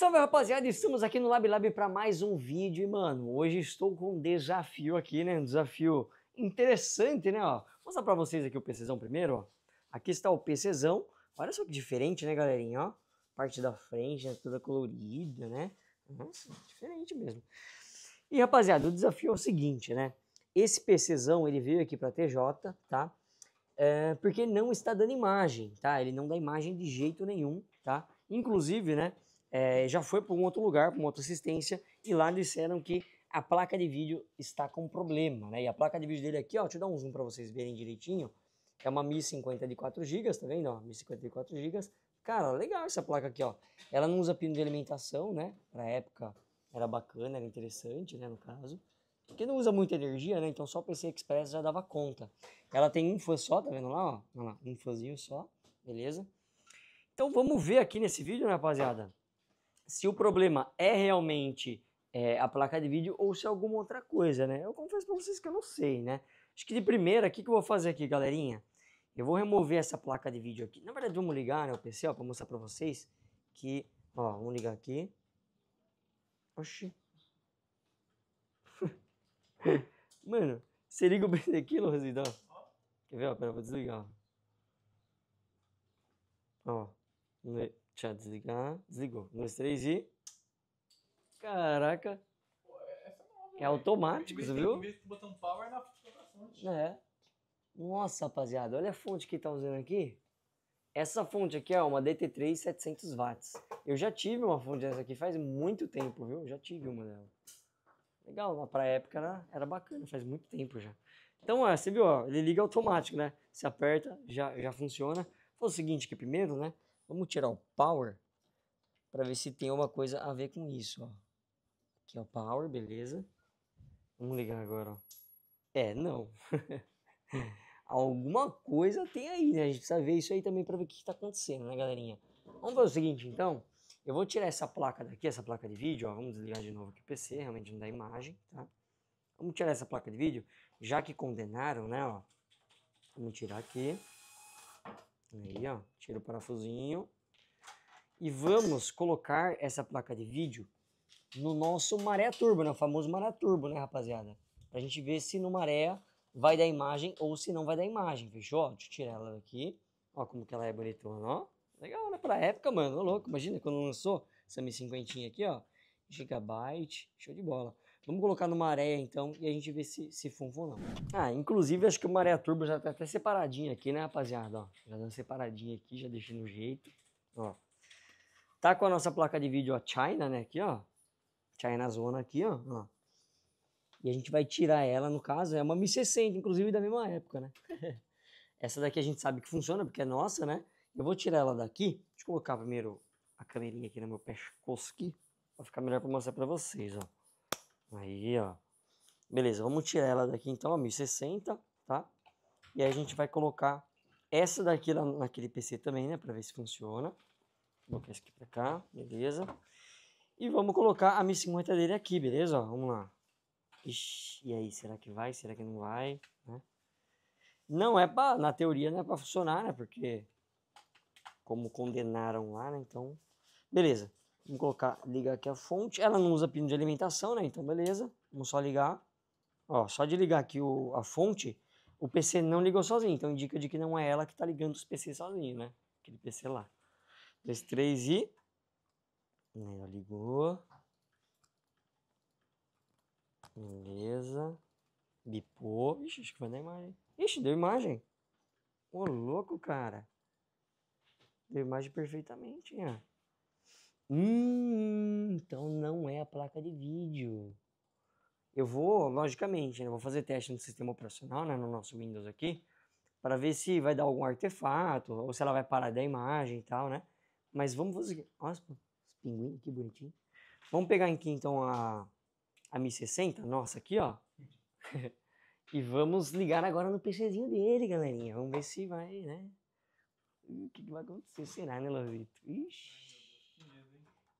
Salve rapaziada, estamos aqui no Lab Lab para mais um vídeo e mano, hoje estou com um desafio aqui, né? Um desafio interessante, né? Ó, vou mostrar para vocês aqui o PCzão primeiro, ó. Aqui está o PCzão, olha só que diferente, né galerinha, ó. Parte da frente né? toda colorida, né? Nossa, diferente mesmo. E rapaziada, o desafio é o seguinte, né? Esse PCzão, ele veio aqui para TJ, tá? É, porque não está dando imagem, tá? Ele não dá imagem de jeito nenhum, tá? Inclusive, né, é, já foi para um outro lugar, para uma outra assistência, e lá disseram que a placa de vídeo está com problema, né? E a placa de vídeo dele aqui, ó, deixa eu dar um zoom para vocês verem direitinho, é uma Mi 50 de 4 GB, tá vendo? Ó, Mi 50 de 4 GB. Cara, legal essa placa aqui, ó. Ela não usa pino de alimentação, né? Pra época era bacana, era interessante, né, no caso. Porque não usa muita energia, né? Então só o PC Express já dava conta. Ela tem um fã só, tá vendo lá, ó? Olha lá, um fãzinho só, beleza? Então vamos ver aqui nesse vídeo, né, rapaziada? se o problema é realmente é, a placa de vídeo ou se é alguma outra coisa, né? Eu confesso para vocês que eu não sei, né? Acho que de primeira, o que, que eu vou fazer aqui, galerinha? Eu vou remover essa placa de vídeo aqui. Na verdade, vamos ligar né, o PC para mostrar para vocês que... Ó, vamos ligar aqui. Oxi. Mano, você liga o PC aqui, Lozidão? Quer ver? Ó, pera, vou desligar. Ó, vamos ver. Deixa desligar. Desligou. Um, dois, três e. Caraca! é, automático, você viu? É. Nossa, rapaziada, olha a fonte que tá usando aqui. Essa fonte aqui é uma DT3 700 watts. Eu já tive uma fonte dessa aqui faz muito tempo, viu? Já tive uma dela. Legal, mas pra época era, era bacana, faz muito tempo já. Então, ó, você viu, ó, ele liga automático, né? Você aperta, já, já funciona. Foi o seguinte, aqui é primeiro, né? Vamos tirar o power para ver se tem alguma coisa a ver com isso, ó. Aqui é o power, beleza. Vamos ligar agora, ó. É, não. Alguma coisa tem aí, né? A gente precisa ver isso aí também para ver o que está acontecendo, né, galerinha? Vamos fazer o seguinte, então. Eu vou tirar essa placa daqui, essa placa de vídeo, ó. Vamos desligar de novo aqui o PC, realmente não dá imagem, tá? Vamos tirar essa placa de vídeo, já que condenaram, né, ó. Vamos tirar aqui. Aí, ó, tira o parafusinho. E vamos colocar essa placa de vídeo no nosso maré turbo, né? O famoso maré turbo, né, rapaziada? Pra gente ver se no maré vai dar imagem ou se não vai dar imagem, fechou? Deixa eu tirar ela daqui. Ó como que ela é bonitona, ó. Legal, né? Pra época, mano, louco. Imagina quando lançou essa Mi 50 aqui, ó. Gigabyte, show de bola. Vamos colocar numa areia então e a gente vê se, se funfa ou não. Ah, inclusive acho que uma areia turbo já tá até separadinha aqui, né, rapaziada? Ó, já dando separadinha aqui, já deixei no jeito. Ó. Tá com a nossa placa de vídeo, ó, China, né, aqui, ó. China Zona aqui, ó. ó. E a gente vai tirar ela, no caso, é uma 1060, inclusive da mesma época, né? Essa daqui a gente sabe que funciona, porque é nossa, né? Eu vou tirar ela daqui. Deixa eu colocar primeiro a câmerinha aqui no meu pescoço aqui, pra ficar melhor pra mostrar pra vocês, ó. Aí, ó. Beleza, vamos tirar ela daqui então, ó, 1060, tá? E aí a gente vai colocar essa daqui lá naquele PC também, né? Pra ver se funciona. Vou colocar essa aqui pra cá, beleza. E vamos colocar a 1050 dele aqui, beleza? Ó, vamos lá. Ixi, e aí, será que vai? Será que não vai? Né? Não é pra, na teoria não é pra funcionar, né? Porque como condenaram lá, né? Então, beleza. Vamos colocar, ligar aqui a fonte. Ela não usa pino de alimentação, né? Então, beleza. Vamos só ligar. Ó, só de ligar aqui o, a fonte, o PC não ligou sozinho. Então, indica de que não é ela que está ligando os PCs sozinho, né? Aquele PC lá. 2, 3 e... Ela ligou. Beleza. Bipou. Ixi, acho que vai dar imagem. Ixi, deu imagem. Ô, louco, cara. Deu imagem perfeitamente, ó. Hum, então não é a placa de vídeo. Eu vou, logicamente, né, vou fazer teste no sistema operacional, né, no nosso Windows aqui, para ver se vai dar algum artefato, ou se ela vai parar da imagem e tal, né? Mas vamos fazer... Nossa, os pinguins, que bonitinho. Vamos pegar aqui, então, a, a Mi 60, nossa, aqui, ó. e vamos ligar agora no PCzinho dele, galerinha. Vamos ver se vai, né? O que, que vai acontecer? Será, né, Lovito? Ixi...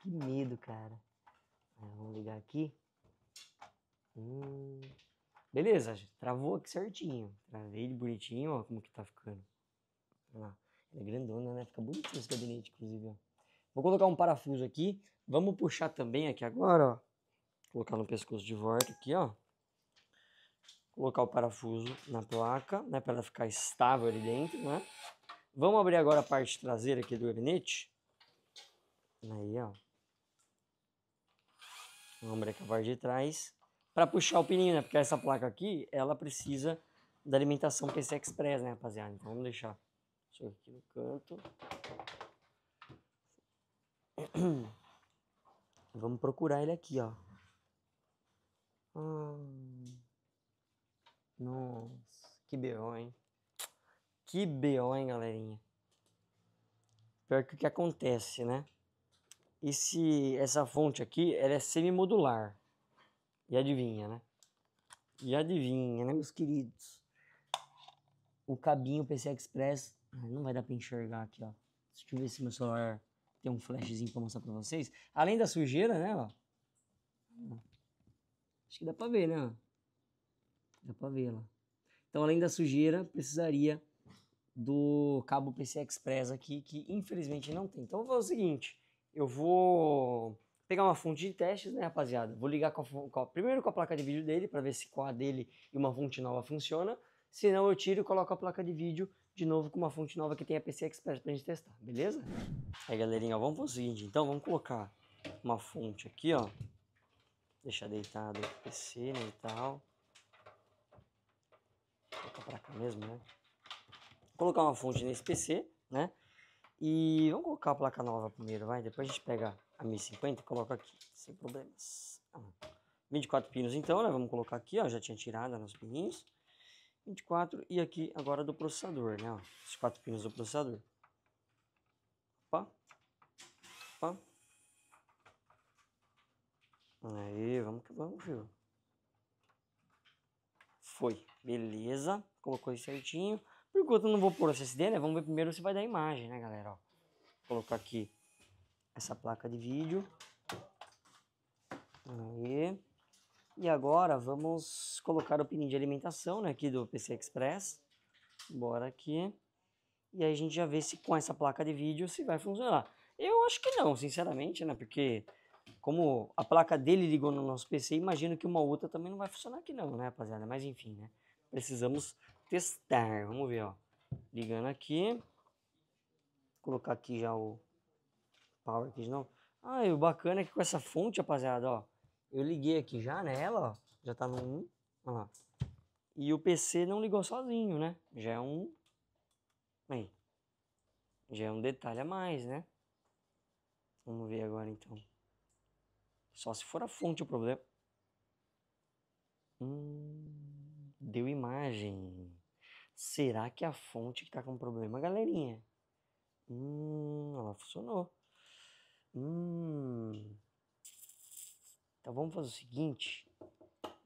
Que medo, cara. É, vamos ligar aqui. Hum. Beleza, travou aqui certinho. Travei ele bonitinho, ó, como que tá ficando. Olha lá. é grandona, né? Fica bonitinho esse gabinete, inclusive, ó. Vou colocar um parafuso aqui. Vamos puxar também aqui agora, ó. Colocar no pescoço de volta aqui, ó. Colocar o parafuso na placa, né? Pra ela ficar estável ali dentro, né? Vamos abrir agora a parte traseira aqui do gabinete. Aí, ó. Vamos abrir aqui a parte de trás. Para puxar o pininho, né? Porque essa placa aqui, ela precisa da alimentação PC Express, né, rapaziada? Então vamos deixar isso aqui no canto. Vamos procurar ele aqui, ó. Ah, nossa, que B.O., hein? Que B.O., hein, galerinha? Pior que o que acontece, né? esse, essa fonte aqui ela é semi-modular. E adivinha, né? E adivinha, né, meus queridos? O cabinho PCI Express não vai dar para enxergar aqui, ó. Deixa eu ver se meu celular tem um flashzinho para mostrar para vocês. Além da sujeira, né, ó. Acho que dá para ver, né? Dá para ver lá. Então, além da sujeira, precisaria do cabo PCI Express aqui, que infelizmente não tem. Então, vou fazer o seguinte eu vou pegar uma fonte de testes, né, rapaziada? Vou ligar com a, com a, primeiro com a placa de vídeo dele para ver se com a dele e uma fonte nova funciona. Se não, eu tiro e coloco a placa de vídeo de novo com uma fonte nova que tem a PC Expert pra gente testar, beleza? Aí, galerinha, vamos pro o seguinte, então, vamos colocar uma fonte aqui, ó. Deixar deitado o PC, né, e tal. Vou colocar pra cá mesmo, né? Vou colocar uma fonte nesse PC, né? E vamos colocar a placa nova primeiro, vai. Depois a gente pega a 1050 e coloca aqui, sem problemas. 24 ah, pinos então, né? Vamos colocar aqui, ó. Já tinha tirado nos pininhos. 24 e aqui agora do processador, né? Ó, os quatro pinos do processador. Opa. Opa. Aí, vamos que vamos, viu? Foi. Beleza. Colocou certinho. Por enquanto eu não vou pôr o SSD, né? Vamos ver primeiro se vai dar imagem, né, galera? Ó, vou colocar aqui essa placa de vídeo. Aí. E agora vamos colocar o pininho de alimentação né, aqui do PC Express. Bora aqui. E aí a gente já vê se com essa placa de vídeo se vai funcionar. Eu acho que não, sinceramente, né? Porque como a placa dele ligou no nosso PC, imagino que uma outra também não vai funcionar aqui não, né, rapaziada? Mas enfim, né? Precisamos testar. Vamos ver, ó. Ligando aqui. Colocar aqui já o power aqui de novo. Ah, e o bacana é que com essa fonte, rapaziada, ó. Eu liguei aqui já nela, ó. Já tá no 1. Olha lá. E o PC não ligou sozinho, né? Já é um... Aí. Já é um detalhe a mais, né? Vamos ver agora, então. Só se for a fonte o problema. Hum, deu imagem. Será que a fonte que está com problema, é galerinha? Hum, ela funcionou. Hum. Então vamos fazer o seguinte.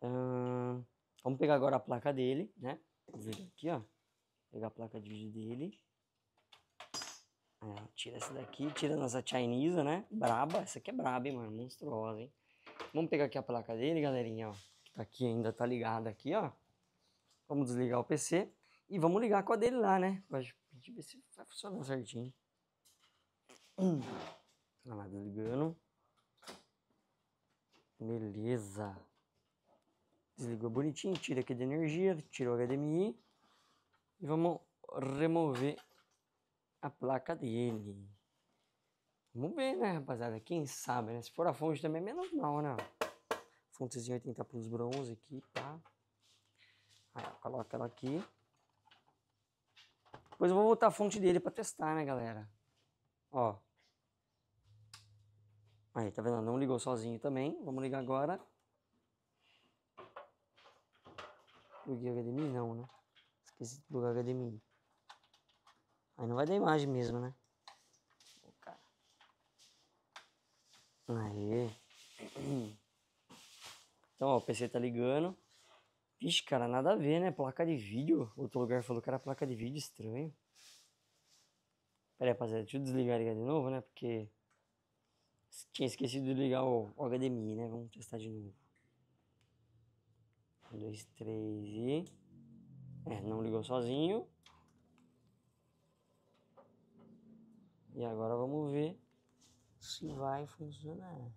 Hum, vamos pegar agora a placa dele, né? Vou vir aqui, ó. Pegar a placa de vídeo dele. É, tira essa daqui, tira a nossa Chinesa, né? Braba, essa aqui é braba, hein, mano? Monstruosa, hein? Vamos pegar aqui a placa dele, galerinha, ó. Que tá aqui ainda, tá ligada aqui, ó. Vamos desligar o PC. E vamos ligar com a dele lá, né? Pra gente ver se vai funcionar certinho. Hum. Olha lá, desligando. Beleza. Desligou bonitinho, tira aqui de energia, tirou o HDMI. E vamos remover a placa dele. Vamos ver, né, rapaziada? Quem sabe, né? Se for a fonte também é menos mal, né? Fontezinha 80 Plus Bronze aqui, tá? Aí, coloca ela aqui. Depois eu vou botar a fonte dele para testar, né, galera? Ó. Aí, tá vendo? Não ligou sozinho também. Vamos ligar agora. Pluguei HDMI? Não, né? Esqueci de plugar HDMI. Aí não vai dar imagem mesmo, né? Ô, cara. Aê. Então, ó, o PC tá ligando. Ixi, cara, nada a ver, né? Placa de vídeo. Outro lugar falou que era placa de vídeo, estranho. Pera aí, rapaziada, deixa eu desligar ele de novo, né? Porque tinha esquecido de ligar o HDMI, né? Vamos testar de novo. Um, dois, três e... É, não ligou sozinho. E agora vamos ver se vai funcionar.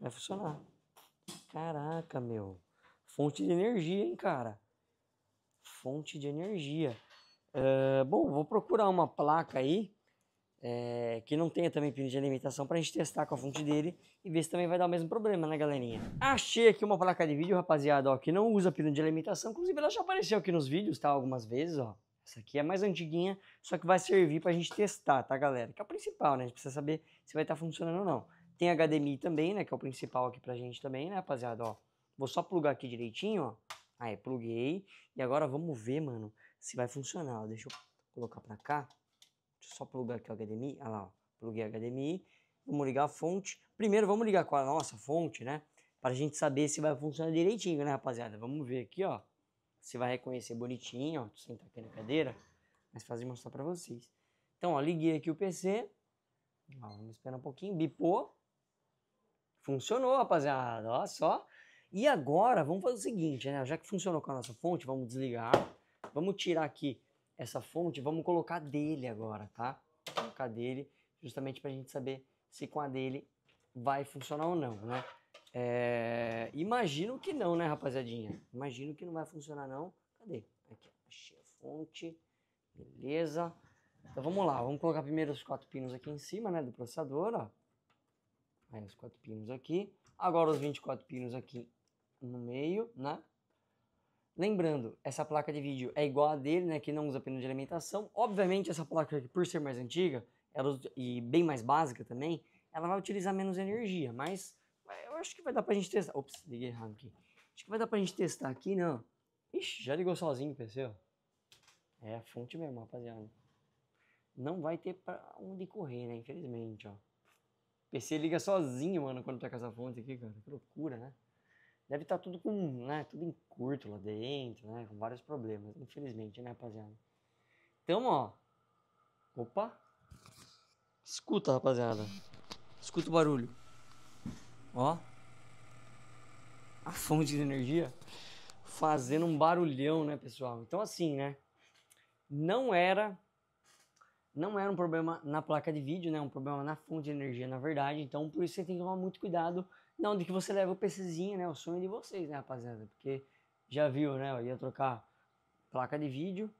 Vai funcionar. Caraca, meu. Fonte de energia, hein, cara? Fonte de energia. Uh, bom, vou procurar uma placa aí é, que não tenha também pino de alimentação para a gente testar com a fonte dele e ver se também vai dar o mesmo problema, né, galerinha? Achei aqui uma placa de vídeo, rapaziada, ó, que não usa pino de alimentação. Inclusive, ela já apareceu aqui nos vídeos, tá? Algumas vezes, ó. Essa aqui é mais antiguinha, só que vai servir para a gente testar, tá, galera? Que é o principal, né? A gente precisa saber se vai estar tá funcionando ou não. Tem HDMI também, né? Que é o principal aqui pra gente também, né, rapaziada? Ó, Vou só plugar aqui direitinho, ó. Aí, pluguei. E agora vamos ver, mano, se vai funcionar. Deixa eu colocar pra cá. Deixa eu só plugar aqui o HDMI. Olha lá, ó. Pluguei HDMI. Vamos ligar a fonte. Primeiro, vamos ligar com a nossa fonte, né? Pra gente saber se vai funcionar direitinho, né, rapaziada? Vamos ver aqui, ó. Se vai reconhecer bonitinho, ó. Tô sentar aqui na cadeira. Mas fazer mostrar pra vocês. Então, ó, liguei aqui o PC. Ó, vamos esperar um pouquinho. Bipou. Funcionou, rapaziada. Olha só. E agora, vamos fazer o seguinte, né? Já que funcionou com a nossa fonte, vamos desligar. Vamos tirar aqui essa fonte, vamos colocar dele agora, tá? Colocar dele, justamente para a gente saber se com a dele vai funcionar ou não, né? É... Imagino que não, né, rapaziadinha? Imagino que não vai funcionar, não. Cadê? Aqui, achei a fonte. Beleza. Então vamos lá, vamos colocar primeiro os quatro pinos aqui em cima, né, do processador, ó. Aí os quatro pinos aqui. Agora os 24 pinos aqui no meio, né? Lembrando, essa placa de vídeo é igual a dele, né, que não usa pino de alimentação. Obviamente, essa placa aqui, por ser mais antiga ela, e bem mais básica também, ela vai utilizar menos energia, mas eu acho que vai dar pra gente testar. Ops, liguei errado aqui. Acho que vai dar pra gente testar aqui, não. Né? Ixi, já ligou sozinho o PC, ó. É a fonte mesmo, rapaziada. Não vai ter pra onde correr, né, infelizmente, ó. O PC liga sozinho, mano, quando tá com essa fonte aqui, cara. Que loucura, né? Deve estar tá tudo com, né, tudo em curto lá dentro, né, com vários problemas, infelizmente, né, rapaziada. Então, ó. Opa. Escuta, rapaziada. Escuta o barulho. Ó. A fonte de energia fazendo um barulhão, né, pessoal? Então assim, né? Não era não era um problema na placa de vídeo, né? Um problema na fonte de energia, na verdade. Então, por isso você tem que tomar muito cuidado não, de que você leva o PCzinho, né? O sonho de vocês, né, rapaziada? Porque já viu, né? Eu ia trocar placa de vídeo.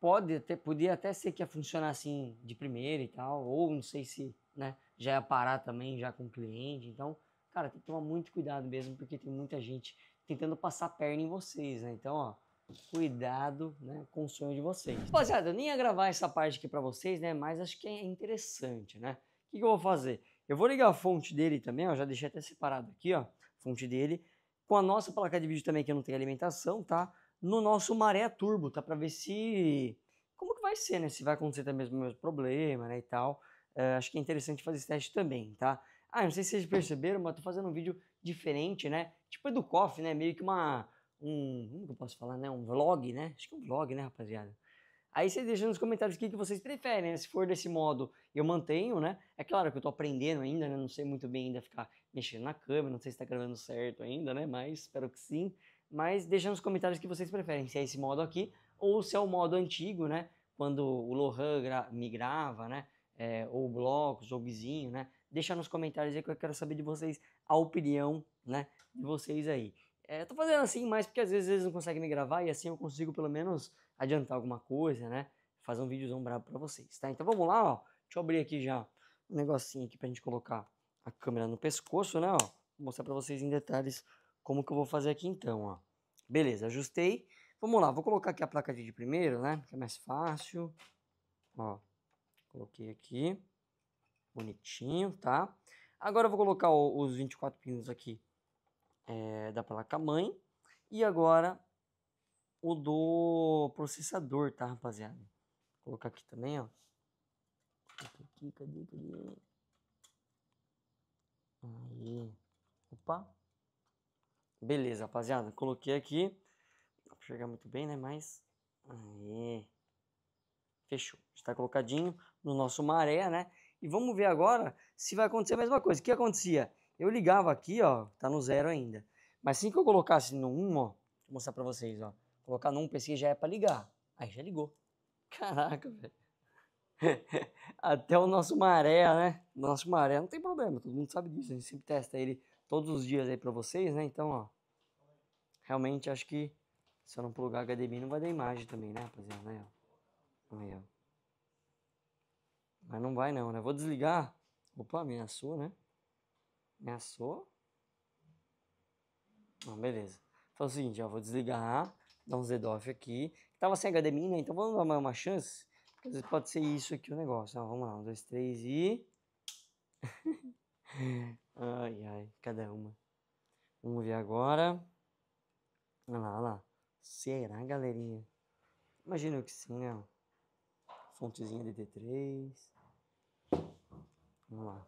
Pode até, podia até ser que ia funcionar assim de primeira e tal, ou não sei se, né, já ia parar também já com o cliente. Então, cara, tem que tomar muito cuidado mesmo, porque tem muita gente tentando passar a perna em vocês, né? Então, ó, cuidado, né, com o sonho de vocês. Rapaziada, eu nem ia gravar essa parte aqui para vocês, né, mas acho que é interessante, né? O que, que eu vou fazer? Eu vou ligar a fonte dele também, ó, já deixei até separado aqui, ó, fonte dele, com a nossa placa de vídeo também que não tem alimentação, tá? No nosso maré turbo, tá? Para ver se como que vai ser, né? Se vai acontecer também o mesmo problema, né, e tal. Uh, acho que é interessante fazer esse teste também, tá? Ah, não sei se vocês perceberam, mas tô fazendo um vídeo diferente, né? Tipo do coffee, né? Meio que uma um, como que eu posso falar, né? Um vlog, né? Acho que é um vlog, né, rapaziada? Aí você deixa nos comentários o que, que vocês preferem, né? Se for desse modo, eu mantenho, né? É claro que eu tô aprendendo ainda, né? Não sei muito bem ainda ficar mexendo na câmera, não sei se tá gravando certo ainda, né? Mas espero que sim. Mas deixa nos comentários o que vocês preferem, se é esse modo aqui ou se é o modo antigo, né? Quando o Lohan gra migrava, né? É, ou blocos, ou vizinho, né? Deixa nos comentários aí que eu quero saber de vocês a opinião, né? De vocês aí. É, tô fazendo assim mais porque às vezes eles não conseguem me gravar e assim eu consigo pelo menos adiantar alguma coisa, né? Fazer um vídeozão brabo para vocês, tá? Então vamos lá, ó. Deixa eu abrir aqui já um negocinho aqui pra gente colocar a câmera no pescoço, né, ó. Vou mostrar para vocês em detalhes como que eu vou fazer aqui então, ó. Beleza, ajustei. Vamos lá, vou colocar aqui a placa de primeiro, né? Que é mais fácil. Ó, coloquei aqui. Bonitinho, tá? Agora eu vou colocar o, os 24 pinos aqui é, da placa mãe. E agora o do processador, tá, rapaziada? Vou colocar aqui também, ó. Aqui, cadê, cadê? Aí. Opa. Beleza, rapaziada. Coloquei aqui. Não pra chegar muito bem, né? Mas. Aí. Fechou. Está colocadinho no nosso maré, né? E vamos ver agora se vai acontecer a mesma coisa. O que acontecia? Eu ligava aqui, ó. Tá no zero ainda. Mas assim que eu colocasse no 1, ó. Vou mostrar pra vocês, ó. Colocar num PC já é para ligar. Aí já ligou. Caraca, velho. Até o nosso maré, né? Nosso maré não tem problema, todo mundo sabe disso. A gente sempre testa ele todos os dias aí para vocês, né? Então, ó. Realmente acho que se eu não plugar HDMI não vai dar imagem também, né, rapaziada? ó. Aí, ó. Mas não vai não, né? Vou desligar. Opa, ameaçou, né? Ameaçou. Ah, beleza. Então é o seguinte, ó, vou desligar dar um dedoff aqui. Tava sem HDMI, né? Então vamos dar mais uma chance. às vezes pode ser isso aqui o negócio. Então, vamos lá, um, dois, três e... ai, ai, cada uma? Vamos ver agora. Olha lá, olha lá. Será, galerinha? Imagino que sim, né? Fontezinha DT3. Vamos lá.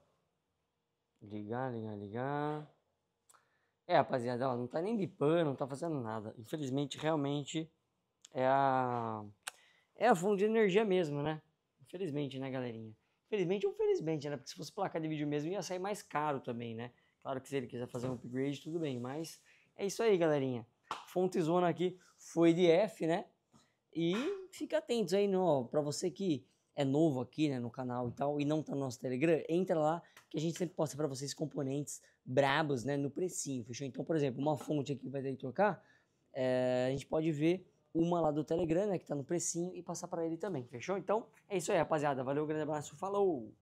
Ligar, ligar, ligar. É, rapaziada, ela não tá nem bipando, não tá fazendo nada. Infelizmente, realmente, é a... É a de energia mesmo, né? Infelizmente, né, galerinha? Infelizmente ou felizmente, né? Porque se fosse placa de vídeo mesmo, ia sair mais caro também, né? Claro que se ele quiser fazer um upgrade, tudo bem. Mas é isso aí, galerinha. Fonte zona aqui foi de F, né? E fica atento aí, no, pra você que é novo aqui né, no canal e tal, e não tá no nosso Telegram, entra lá que a gente sempre posta para vocês componentes brabos né, no precinho, fechou? Então, por exemplo, uma fonte aqui vai ter que trocar, é, a gente pode ver uma lá do Telegram, né, que tá no precinho, e passar para ele também, fechou? Então, é isso aí, rapaziada. Valeu, grande abraço, falou!